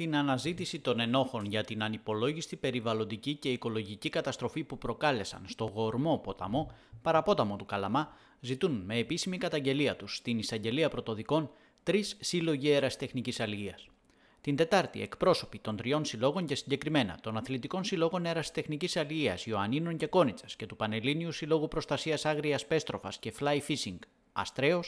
την αναζήτηση των ενόχων για την ανυπολόγιστη περιβαλλοντική και οικολογική καταστροφή που προκάλεσαν στο γορμό ποταμό, παραπόταμο του Καλαμά, ζητούν με επίσημη καταγγελία τους στην Εισαγγελία Πρωτοδικών τρεις σύλλογοι αεραστεχνικής αλληλείας. Την Τετάρτη, εκπρόσωποι των τριών συλλόγων και συγκεκριμένα των Αθλητικών Συλλόγων Αεραστεχνική Αλληλείας Ιωαννίνων και Κόνιτσας και του Πανελλήνιου Συλλόγου Προστασίας Άγριας Πέστροφας και Fly Fishing Αστρέο,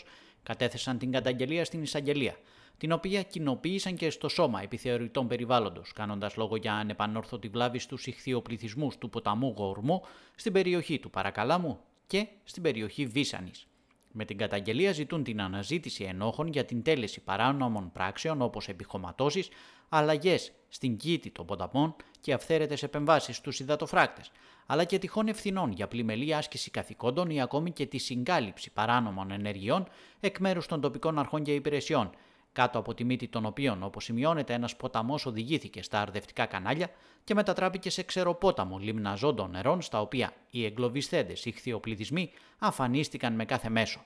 Κατέθεσαν την καταγγελία στην εισαγγελία, την οποία κοινοποίησαν και στο σώμα επιθεωρητών περιβάλλοντος, κάνοντας λόγο για ανεπανόρθωτη βλάβη στους ηχθειοπληθυσμούς του ποταμού Γορμό στην περιοχή του Παρακαλάμου και στην περιοχή Βίσανης. Με την καταγγελία ζητούν την αναζήτηση ενόχων για την τέλεση παράνομων πράξεων όπως επιχωματώσεις, αλλαγές στην κήτη των ποταμών και αυθαίρετες επεμβάσεις στους υδατοφράκτες, αλλά και τυχόν ευθυνών για πλημελή άσκηση καθηκόντων ή ακόμη και τη συγκάλυψη παράνομων ενεργειών εκ μέρους των τοπικών αρχών και υπηρεσιών, κάτω από τη μύτη των οποίων, όπως σημειώνεται, ένας ποταμός οδηγήθηκε στα αρδευτικά κανάλια και μετατράπηκε σε ξεροπόταμο λιμναζόντων νερών, στα οποία οι εγκλωβιστέντες ηχθειοπληθυσμοί αφανίστηκαν με κάθε μέσο.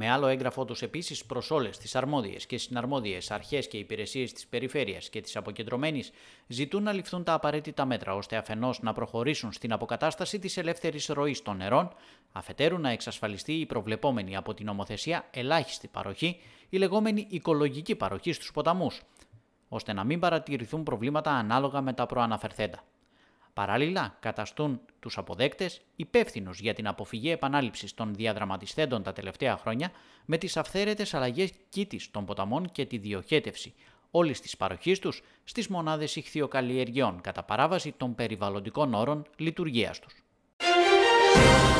Με άλλο έγγραφό τους επίσης προς όλες τις αρμόδιες και συναρμόδιες αρχές και υπηρεσίες της περιφέρειας και της αποκεντρωμένης ζητούν να ληφθούν τα απαραίτητα μέτρα ώστε αφενός να προχωρήσουν στην αποκατάσταση της ελεύθερης ροής των νερών, αφετέρου να εξασφαλιστεί η προβλεπόμενη από την νομοθεσία ελάχιστη παροχή, η λεγόμενη οικολογική παροχή στους ποταμούς, ώστε να μην παρατηρηθούν προβλήματα ανάλογα με τα προαναφερθέντα. Παράλληλα, καταστούν τους αποδέκτες υπεύθυνους για την αποφυγή επανάληψης των διαδραματιστέντων τα τελευταία χρόνια με τις αυθαίρετες αλλαγές κήτης των ποταμών και τη διοχέτευση όλης της παροχής τους στις μονάδες ηχθειοκαλλιεργειών κατά παράβαση των περιβαλλοντικών όρων λειτουργίας τους.